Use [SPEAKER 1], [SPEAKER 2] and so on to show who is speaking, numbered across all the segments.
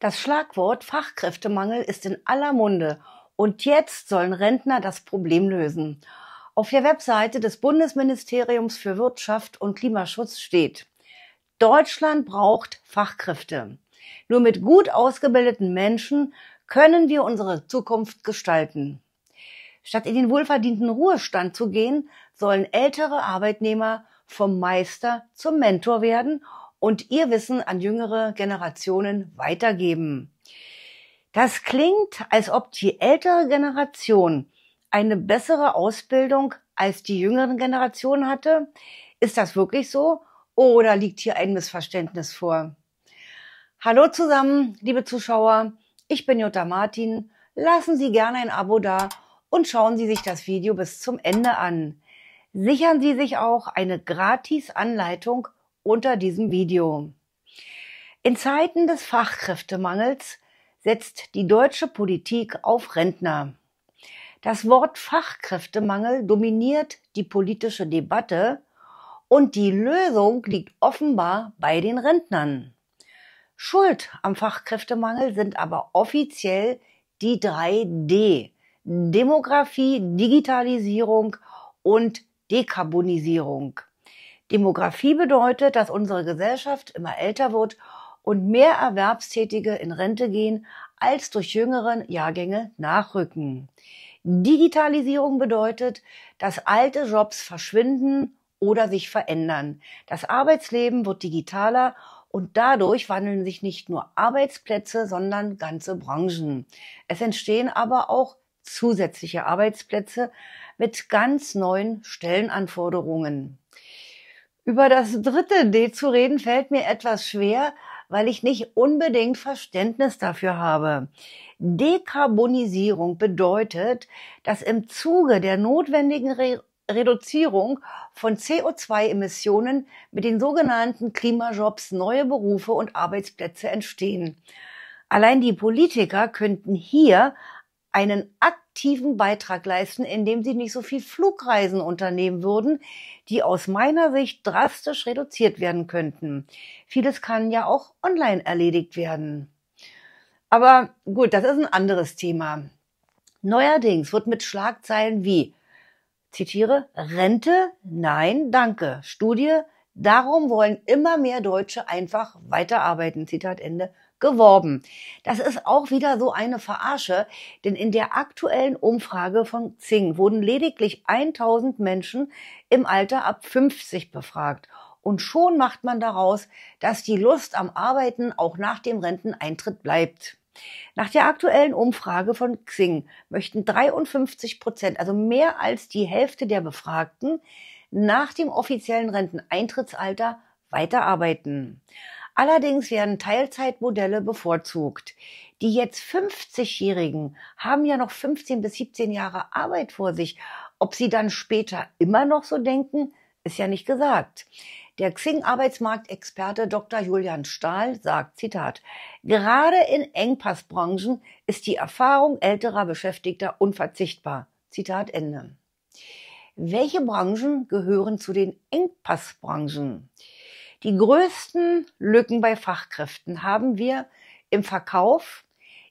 [SPEAKER 1] Das Schlagwort Fachkräftemangel ist in aller Munde. Und jetzt sollen Rentner das Problem lösen. Auf der Webseite des Bundesministeriums für Wirtschaft und Klimaschutz steht, Deutschland braucht Fachkräfte. Nur mit gut ausgebildeten Menschen können wir unsere Zukunft gestalten. Statt in den wohlverdienten Ruhestand zu gehen, sollen ältere Arbeitnehmer vom Meister zum Mentor werden und ihr Wissen an jüngere Generationen weitergeben. Das klingt, als ob die ältere Generation eine bessere Ausbildung als die jüngeren Generationen hatte. Ist das wirklich so oder liegt hier ein Missverständnis vor? Hallo zusammen, liebe Zuschauer, ich bin Jutta Martin. Lassen Sie gerne ein Abo da und schauen Sie sich das Video bis zum Ende an. Sichern Sie sich auch eine gratis Anleitung unter diesem Video. In Zeiten des Fachkräftemangels setzt die deutsche Politik auf Rentner. Das Wort Fachkräftemangel dominiert die politische Debatte und die Lösung liegt offenbar bei den Rentnern. Schuld am Fachkräftemangel sind aber offiziell die 3D. Demografie, Digitalisierung und Dekarbonisierung. Demografie bedeutet, dass unsere Gesellschaft immer älter wird und mehr Erwerbstätige in Rente gehen, als durch jüngere Jahrgänge nachrücken. Digitalisierung bedeutet, dass alte Jobs verschwinden oder sich verändern. Das Arbeitsleben wird digitaler und dadurch wandeln sich nicht nur Arbeitsplätze, sondern ganze Branchen. Es entstehen aber auch zusätzliche Arbeitsplätze mit ganz neuen Stellenanforderungen. Über das dritte D zu reden fällt mir etwas schwer, weil ich nicht unbedingt Verständnis dafür habe. Dekarbonisierung bedeutet, dass im Zuge der notwendigen Re Reduzierung von CO2-Emissionen mit den sogenannten Klimajobs neue Berufe und Arbeitsplätze entstehen. Allein die Politiker könnten hier einen aktiven Beitrag leisten, indem sie nicht so viel Flugreisen unternehmen würden, die aus meiner Sicht drastisch reduziert werden könnten. Vieles kann ja auch online erledigt werden. Aber gut, das ist ein anderes Thema. Neuerdings wird mit Schlagzeilen wie, zitiere, Rente? Nein, danke. Studie? Darum wollen immer mehr Deutsche einfach weiterarbeiten. Zitat Ende geworben. Das ist auch wieder so eine Verarsche, denn in der aktuellen Umfrage von Xing wurden lediglich 1000 Menschen im Alter ab 50 befragt. Und schon macht man daraus, dass die Lust am Arbeiten auch nach dem Renteneintritt bleibt. Nach der aktuellen Umfrage von Xing möchten 53 Prozent, also mehr als die Hälfte der Befragten, nach dem offiziellen Renteneintrittsalter weiterarbeiten. Allerdings werden Teilzeitmodelle bevorzugt. Die jetzt 50-Jährigen haben ja noch 15 bis 17 Jahre Arbeit vor sich. Ob sie dann später immer noch so denken, ist ja nicht gesagt. Der Xing-Arbeitsmarktexperte Dr. Julian Stahl sagt, Zitat, gerade in Engpassbranchen ist die Erfahrung älterer Beschäftigter unverzichtbar. Zitat Ende. Welche Branchen gehören zu den Engpassbranchen? Die größten Lücken bei Fachkräften haben wir im Verkauf,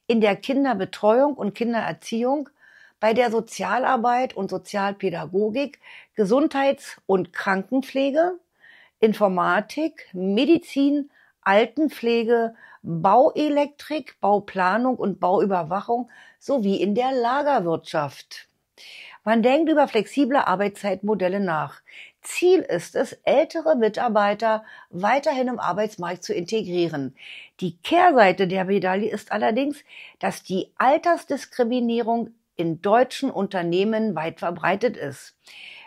[SPEAKER 1] in der Kinderbetreuung und Kindererziehung, bei der Sozialarbeit und Sozialpädagogik, Gesundheits- und Krankenpflege, Informatik, Medizin, Altenpflege, Bauelektrik, Bauplanung und Bauüberwachung sowie in der Lagerwirtschaft. Man denkt über flexible Arbeitszeitmodelle nach. Ziel ist es, ältere Mitarbeiter weiterhin im Arbeitsmarkt zu integrieren. Die Kehrseite der Medaille ist allerdings, dass die Altersdiskriminierung in deutschen Unternehmen weit verbreitet ist.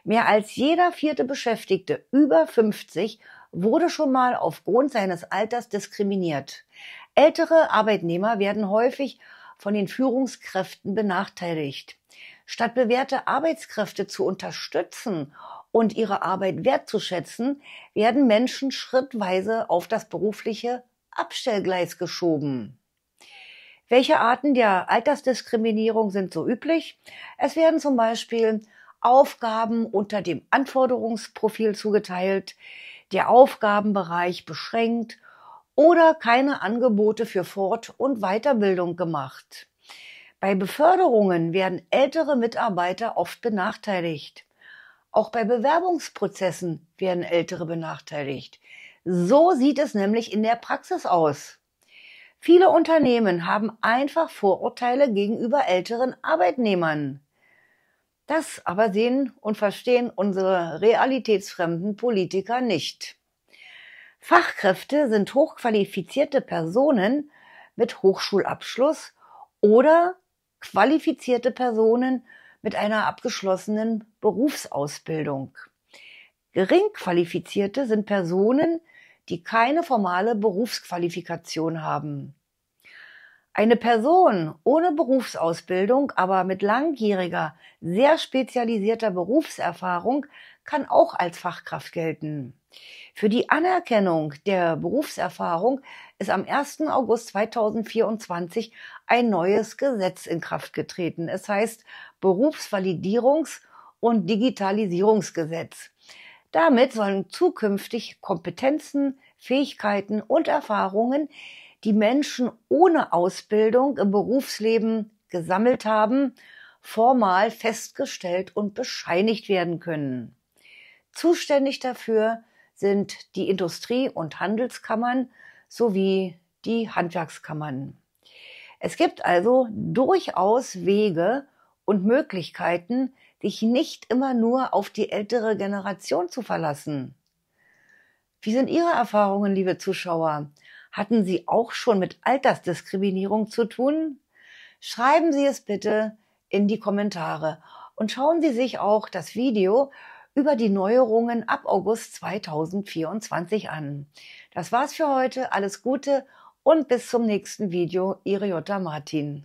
[SPEAKER 1] Mehr als jeder vierte Beschäftigte über 50 wurde schon mal aufgrund seines Alters diskriminiert. Ältere Arbeitnehmer werden häufig von den Führungskräften benachteiligt. Statt bewährte Arbeitskräfte zu unterstützen und ihre Arbeit wertzuschätzen, werden Menschen schrittweise auf das berufliche Abstellgleis geschoben. Welche Arten der Altersdiskriminierung sind so üblich? Es werden zum Beispiel Aufgaben unter dem Anforderungsprofil zugeteilt, der Aufgabenbereich beschränkt oder keine Angebote für Fort- und Weiterbildung gemacht. Bei Beförderungen werden ältere Mitarbeiter oft benachteiligt. Auch bei Bewerbungsprozessen werden ältere benachteiligt. So sieht es nämlich in der Praxis aus. Viele Unternehmen haben einfach Vorurteile gegenüber älteren Arbeitnehmern. Das aber sehen und verstehen unsere realitätsfremden Politiker nicht. Fachkräfte sind hochqualifizierte Personen mit Hochschulabschluss oder qualifizierte Personen mit einer abgeschlossenen Berufsausbildung. Gering qualifizierte sind Personen, die keine formale Berufsqualifikation haben. Eine Person ohne Berufsausbildung, aber mit langjähriger, sehr spezialisierter Berufserfahrung kann auch als Fachkraft gelten. Für die Anerkennung der Berufserfahrung ist am 1. August 2024 ein neues Gesetz in Kraft getreten. Es heißt Berufsvalidierungs- und Digitalisierungsgesetz. Damit sollen zukünftig Kompetenzen, Fähigkeiten und Erfahrungen, die Menschen ohne Ausbildung im Berufsleben gesammelt haben, formal festgestellt und bescheinigt werden können. Zuständig dafür sind die Industrie- und Handelskammern sowie die Handwerkskammern. Es gibt also durchaus Wege und Möglichkeiten, dich nicht immer nur auf die ältere Generation zu verlassen. Wie sind Ihre Erfahrungen, liebe Zuschauer? Hatten Sie auch schon mit Altersdiskriminierung zu tun? Schreiben Sie es bitte in die Kommentare und schauen Sie sich auch das Video über die Neuerungen ab August 2024 an. Das war's für heute. Alles Gute und bis zum nächsten Video. Ihre Jutta Martin.